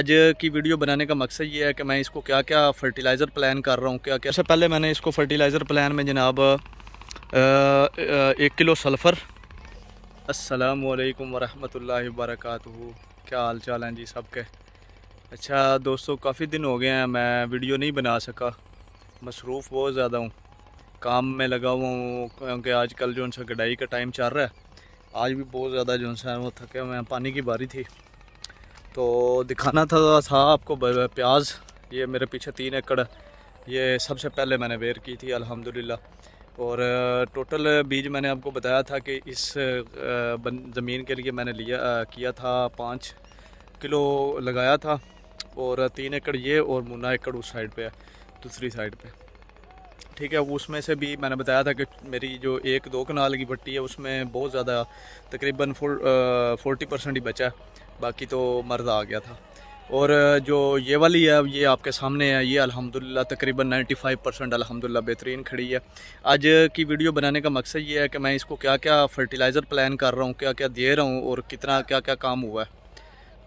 आज की वीडियो बनाने का मकसद ये है कि मैं इसको क्या क्या फर्टिलाइज़र प्लान कर रहा हूँ क्या क्या सबसे पहले मैंने इसको फर्टिलाइज़र प्लान में जनाब एक किलो सल्फ़र असलकम वरहमल वरक क्या हाल चाल हैं जी सबके अच्छा दोस्तों काफ़ी दिन हो गए हैं मैं वीडियो नहीं बना सका मसरूफ़ बहुत ज़्यादा हूँ काम में लगा हुआ हूँ क्योंकि आज कल जो सा गडाई का टाइम चल रहा है आज भी बहुत ज़्यादा जो है वो थके हुए हैं पानी की बारी थी तो दिखाना था था आपको प्याज ये मेरे पीछे तीन एकड़ ये सबसे पहले मैंने बेर की थी अल्हम्दुलिल्लाह और टोटल बीज मैंने आपको बताया था कि इस ज़मीन के लिए मैंने लिया किया था पाँच किलो लगाया था और तीन एकड़ ये और मुन्ना एकड़ उस साइड पे है दूसरी साइड पे ठीक है उसमें से भी मैंने बताया था कि मेरी जो एक दो कनाल की भट्टी है उसमें बहुत ज़्यादा तकरीबन फोर्टी परसेंट ही बचा है बाकी तो मर्द आ गया था और जो ये वाली है ये आपके सामने है ये अल्हम्दुलिल्लाह तकरीबन 95 परसेंट अलहमदिल्ला बेहतरीन खड़ी है आज की वीडियो बनाने का मकसद ये है कि मैं इसको क्या क्या फर्टिलाइज़र प्लान कर रहा हूँ क्या क्या दे रहा हूँ और कितना क्या क्या काम हुआ है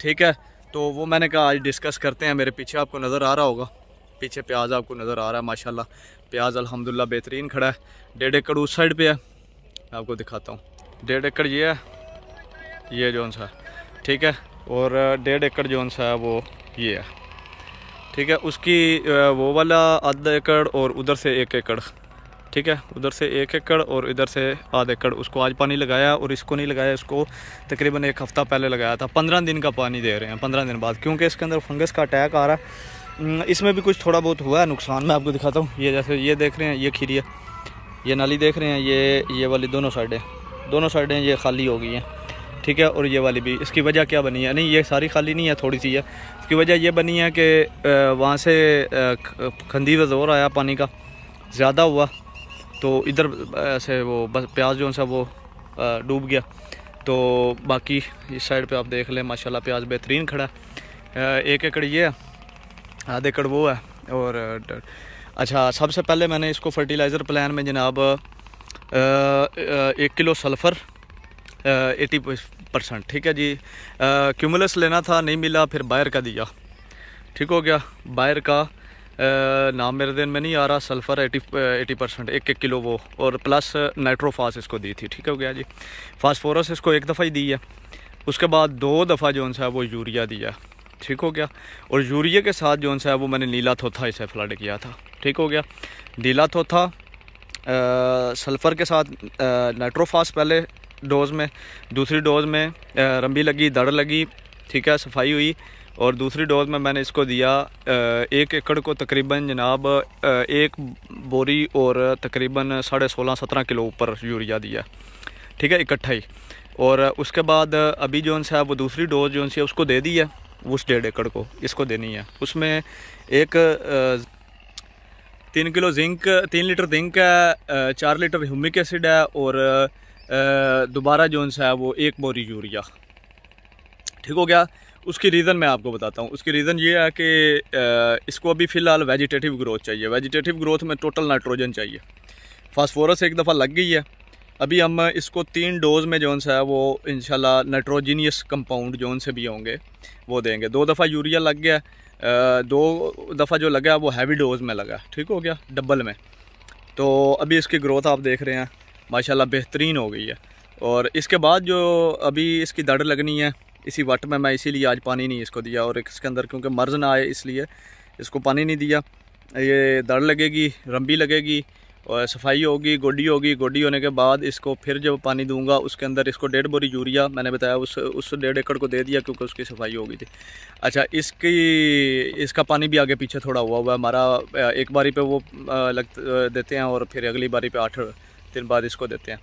ठीक है तो वो मैंने कहा आज डिस्कस करते हैं मेरे पीछे आपको नज़र आ रहा होगा पीछे प्याज आपको नज़र आ रहा है माशाला प्याज अलहमदिल्ला बेहतरीन खड़ा है डेढ़ एकड़ उस साइड पर है मैं आपको दिखाता हूँ डेढ़ एकड़ ये है ये जो सा ठीक है और डेढ़ एकड़ जोन सा है वो ये है ठीक है उसकी वो वाला आधा एकड़ और उधर से एक एकड़ ठीक है उधर से एक एकड़ और इधर से आधा एकड़ उसको आज पानी लगाया और इसको नहीं लगाया इसको तकरीबन एक हफ़्ता पहले लगाया था पंद्रह दिन का पानी दे रहे हैं पंद्रह दिन बाद क्योंकि इसके अंदर फंगस का अटैक आ रहा है इसमें भी कुछ थोड़ा बहुत हुआ है नुकसान मैं आपको दिखाता हूँ ये जैसे ये देख रहे हैं ये खीरी है ये नाली देख रहे हैं ये ये वाली दोनों साइडें दोनों साइडें ये खाली हो गई हैं ठीक है और ये वाली भी इसकी वजह क्या बनी है नहीं ये सारी खाली नहीं है थोड़ी सी है इसकी वजह ये बनी है कि वहाँ से खंदी का ज़ोर आया पानी का ज़्यादा हुआ तो इधर से वो बस प्याज जो सा वो डूब गया तो बाकी इस साइड पे आप देख लें माशाल्लाह प्याज बेहतरीन खड़ा है एक एकड़ ये है आध एकड़ वो है और अच्छा सबसे पहले मैंने इसको फर्टिलाइज़र प्लान में जनाब एक किलो सल्फ़र एटी परसेंट ठीक है जी क्यूमुलस लेना था नहीं मिला फिर बायर का दिया ठीक हो गया बायर का नाम मेरे दिन में नहीं आ रहा सल्फ़र एटी एटी परसेंट एक एक किलो वो और प्लस नाइट्रोफास इसको दी थी ठीक हो गया जी फास्फोरस इसको एक दफ़ा ही दी है उसके बाद दो दफ़ा जो सा है वो यूरिया दिया ठीक हो गया और यूरिया के साथ जो है वो मैंने नीला थोथा इसे फ्लड किया था ठीक हो गया नीला थोथा सल्फ़र के साथ नाइट्रोफास पहले डोज़ में दूसरी डोज़ में रंबी लगी दड़ लगी ठीक है सफाई हुई और दूसरी डोज़ में मैंने इसको दिया एक एकड़ को तकरीबन जनाब एक बोरी और तकरीबन साढ़े सोलह सत्रह किलो ऊपर यूरिया दिया ठीक है इकट्ठा ही और उसके बाद अभी जो है वो दूसरी डोज जो है उसको दे दी है उस डेढ़ एकड़ को इसको देनी है उसमें एक तीन किलो जिंक तीन लीटर जिंक है चार लीटर ह्यूमिक एसिड है और दोबारा जो सा है वो एक बोरी यूरिया ठीक हो गया उसकी रीज़न मैं आपको बताता हूँ उसकी रीज़न ये है कि इसको अभी फ़िलहाल वेजिटेटिव ग्रोथ चाहिए वेजिटेटिव ग्रोथ में टोटल नाइट्रोजन चाहिए फास्फोरस एक दफ़ा लग गई है अभी हम इसको तीन डोज में जो सा है वो इनशाला नाइट्रोजीनियस कंपाउंड जो से भी होंगे वो देंगे दो दफ़ा यूरिया लग गया दो दफ़ा जो लगा वो हैवी डोज में लगा ठीक हो गया डबल में तो अभी इसकी ग्रोथ आप देख रहे हैं माशाल्लाह बेहतरीन हो गई है और इसके बाद जो अभी इसकी दड़ लगनी है इसी वट में मैं इसीलिए आज पानी नहीं इसको दिया और इसके अंदर क्योंकि मर्ज ना आए इसलिए इसको पानी नहीं दिया ये दड़ लगेगी रंबी लगेगी और सफाई होगी गोडी होगी गोडी होने के बाद इसको फिर जब पानी दूंगा उसके अंदर इसको डेढ़ बोरी यूरिया मैंने बताया उस उस डेढ़ एकड़ को दे दिया क्योंकि उसकी सफाई हो गई थी अच्छा इसकी इसका पानी भी आगे पीछे थोड़ा हुआ हुआ है हमारा एक बारी पे वो लग देते हैं और फिर अगली बारी पे आठ दिन बाद इसको देते हैं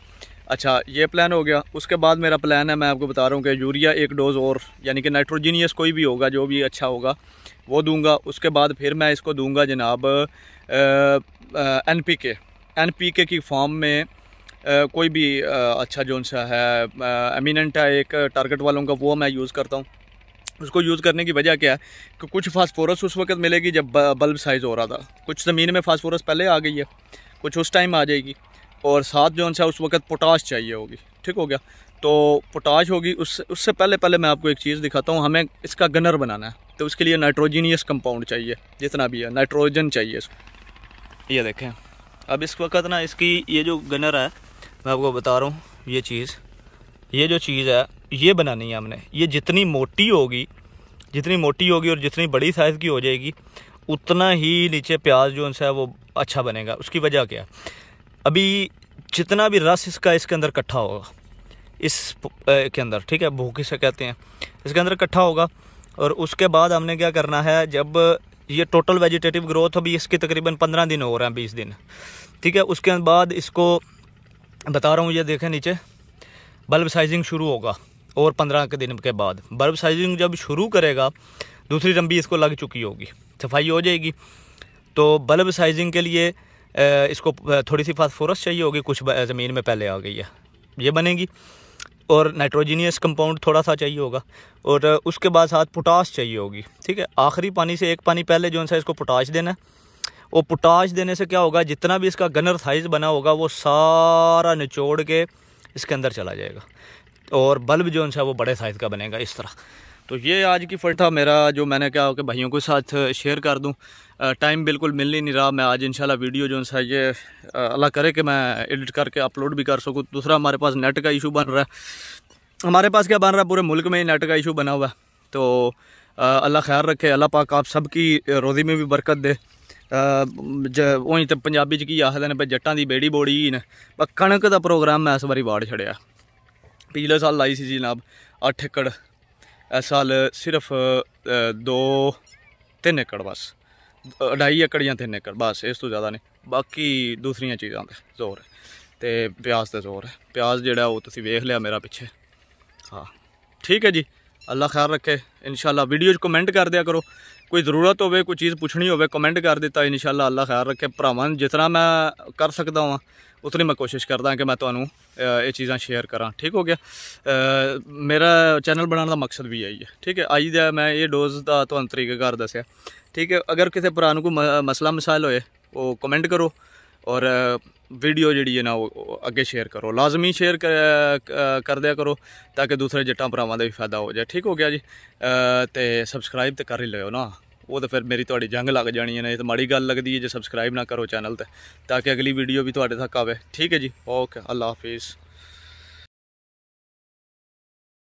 अच्छा ये प्लान हो गया उसके बाद मेरा प्लान है मैं आपको बता रहा हूँ कि यूरिया एक डोज़ और यानी कि नाइट्रोजीनियस कोई भी होगा जो भी अच्छा होगा वो दूंगा उसके बाद फिर मैं इसको दूंगा जनाब N P K N P K की फॉर्म में आ, कोई भी आ, अच्छा जोन सा है एमिनेंट है एक टारगेट वालों का वो मैं यूज़ करता हूँ उसको यूज़ करने की वजह क्या है कि कुछ फास्फोरस उस वक्त मिलेगी जब बल्ब साइज़ हो रहा था कुछ ज़मीन में फास्फोरस पहले आ गई है कुछ उस टाइम आ जाएगी और साथ जो है उस वक्त पोटाश चाहिए होगी ठीक हो गया तो पोटाश होगी उससे उससे पहले पहले मैं आपको एक चीज़ दिखाता हूँ हमें इसका गनर बनाना है तो उसके लिए नाइट्रोजीनियस कंपाउंड चाहिए जितना भी है नाइट्रोजन चाहिए इसको ये देखें अब इस वक्त ना इसकी ये जो गनर है मैं आपको बता रहा हूँ ये चीज़ ये जो चीज़ है ये बनानी है हमने ये जितनी मोटी होगी जितनी मोटी होगी और जितनी बड़ी साइज़ की हो जाएगी उतना ही नीचे प्याज जो है वो अच्छा बनेगा उसकी वजह क्या है अभी जितना भी रस इसका इसके अंदर इकट्ठा होगा इस के अंदर ठीक है भूखी से कहते हैं इसके अंदर इकट्ठा होगा और उसके बाद हमने क्या करना है जब ये टोटल वेजिटेटिव ग्रोथ अभी इसके तकरीबन पंद्रह दिन हो रहे हैं बीस दिन ठीक है उसके बाद इसको बता रहा हूँ ये देखें नीचे बल्ब साइजिंग शुरू होगा और पंद्रह के दिन के बाद बल्ब साइजिंग जब शुरू करेगा दूसरी लंबी इसको लग चुकी होगी सफाई हो जाएगी तो बल्ब साइजिंग के लिए इसको थोड़ी सी फास्फोरस चाहिए होगी कुछ ज़मीन में पहले आ गई है ये बनेगी और नाइट्रोजीनियस कंपाउंड थोड़ा सा चाहिए होगा और उसके बाद साथ पोटाश चाहिए होगी ठीक है आखिरी पानी से एक पानी पहले जो है इसको पोटाश देना है और पोटाश देने से क्या होगा जितना भी इसका गनर साइज़ बना होगा वो सारा निचोड़ के इसके अंदर चला जाएगा और बल्ब जो है वो बड़े साइज़ का बनेगा इस तरह तो ये आज की फट था मेरा जो मैंने कहा कि भाइयों के साथ शेयर कर दूं टाइम बिल्कुल मिल ही नहीं रहा मैं आज इंशाल्लाह वीडियो जो सा ये अल्लाह करे कि मैं एडिट करके अपलोड भी कर सकूँ दूसरा हमारे पास नेट का इशू बन रहा है हमारे पास क्या बन रहा है पूरे मुल्क में ही नेट का इशू बना हुआ है तो अल्लाह ख्याल रखे अल्लाह पाक आप सबकी रोज़ी में भी बरकत दे ਉਹੀ तो पंजाबी ਚ ਕੀ ਆਖਦੇ ਨੇ ਵੀ ਜੱਟਾਂ ਦੀ ਬੇੜੀ ਬੋੜੀ ਨੇ ਪਰ ਕਣਕ ਦਾ ਪ੍ਰੋਗਰਾਮ ਮੈਂ ਇਸ ਵਾਰੀ ਵਾੜ ਛੜਿਆ ਪਿਛਲੇ ਸਾਲ जनाब ਸੀ ਜਨਾਬ ਇਸ ਸਾਲ ਸਿਰਫ 2 3 ਏਕੜ ਬਸ 2.5 ਏਕੜ ਜਾਂ 3 ਏਕੜ ਬਸ ਇਸ ਤੋਂ ਜ਼ਿਆਦਾ ਨਹੀਂ ਬਾਕੀ ਦੂਸਰੀਆਂ ਚੀਜ਼ਾਂ ਦਾ ਜ਼ੋਰ ਹੈ ਤੇ ਪਿਆਜ਼ ਦਾ ਜ਼ੋਰ ਹੈ ਪਿਆਜ਼ ਜਿਹੜਾ ਉਹ ਤੁਸੀਂ ਵੇਖ ਲਿਆ ਮੇਰਾ ਪਿੱਛੇ ਹਾਂ ਠੀਕ ਹੈ ਜੀ ਅੱਲਾ ਖੈਰ ਰੱਖੇ ਇਨਸ਼ਾਅੱਲਾ ਵੀਡੀਓ 'ਚ ਕਮੈਂਟ ਕਰ ਦਿਆ ਕਰੋ ਕੋਈ ਜ਼ਰੂਰਤ ਹੋਵੇ ਕੋਈ ਚੀਜ਼ ਪੁੱਛਣੀ ਹੋਵੇ ਕਮੈਂਟ ਕਰ ਦਿੱਤਾ ਇਨਸ਼ਾਅੱਲਾ ਅੱਲਾ ਖੈਰ ਰੱਖੇ ਭਰਾਵਾਂ ਜਿਤਨਾ ਮੈਂ ਕਰ ਸਕਦਾ ਹਾਂ ਉਤਨੀ ਮੈਂ ਕੋਸ਼ਿਸ਼ ਕਰਦਾ ਕਿ ਮੈਂ ਤੁਹਾਨੂੰ ਇਹ ਚੀਜ਼ਾਂ ਸ਼ੇਅਰ ਕਰਾਂ ਠੀਕ ਹੋ ਗਿਆ ਮੇਰਾ ਚੈਨਲ ਬਣਾਉਣ ਦਾ ਮਕਸਦ ਵੀ ਆਈ ਹੈ ਠੀਕ ਹੈ ਆਈ ਦਾ ਮੈਂ ਇਹ ਡੋਜ਼ ਦਾ ਤੁਹਾਨੂੰ ਕਰ ਦੱਸਿਆ ਠੀਕ ਹੈ ਅਗਰ ਕਿਸੇ ਭਰਾ ਨੂੰ ਕੋਈ ਮਸਲਾ ਮਸਾਲ ਹੋਏ ਉਹ ਕਮੈਂਟ ਕਰੋ ਔਰ ਵੀਡੀਓ ਜਿਹੜੀ ਹੈ ਨਾ ਉਹ ਅੱਗੇ ਸ਼ੇਅਰ ਕਰੋ ਲਾਜ਼ਮੀ ਸ਼ੇਅਰ ਕਰ ਦਿਆ ਕਰੋ ਤਾਂ ਕਿ ਦੂਸਰੇ ਜੱਟਾਂ ਭਰਾਵਾਂ ਦਾ ਵੀ ਫਾਇਦਾ ਹੋ ਜਾਏ ਠੀਕ ਹੋ ਗਿਆ ਜੀ ਤੇ ਸਬਸਕ੍ਰਾਈਬ ਤੇ ਕਰ ਹੀ ਲਿਓ ਨਾ ਉਹ ਤਾਂ ਫਿਰ ਮੇਰੀ ਤੁਹਾਡੀ ਜੰਗ ਲੱਗ ਜਾਣੀ ਹੈ ਨਾ ਇਹ ਤਾਂ ਮਾੜੀ ਗੱਲ ਲੱਗਦੀ ਹੈ ਜੇ ਸਬਸਕ੍ਰਾਈਬ ਨਾ ਕਰੋ ਚੈਨਲ ਤੇ ਤਾਂ ਕਿ ਅਗਲੀ ਵੀਡੀਓ ਵੀ ਤੁਹਾਡੇ ਤੱਕ ਆਵੇ ਠੀਕ ਹੈ ਜੀ ਓਕੇ ਅੱਲਾ ਹਾਫਿਜ਼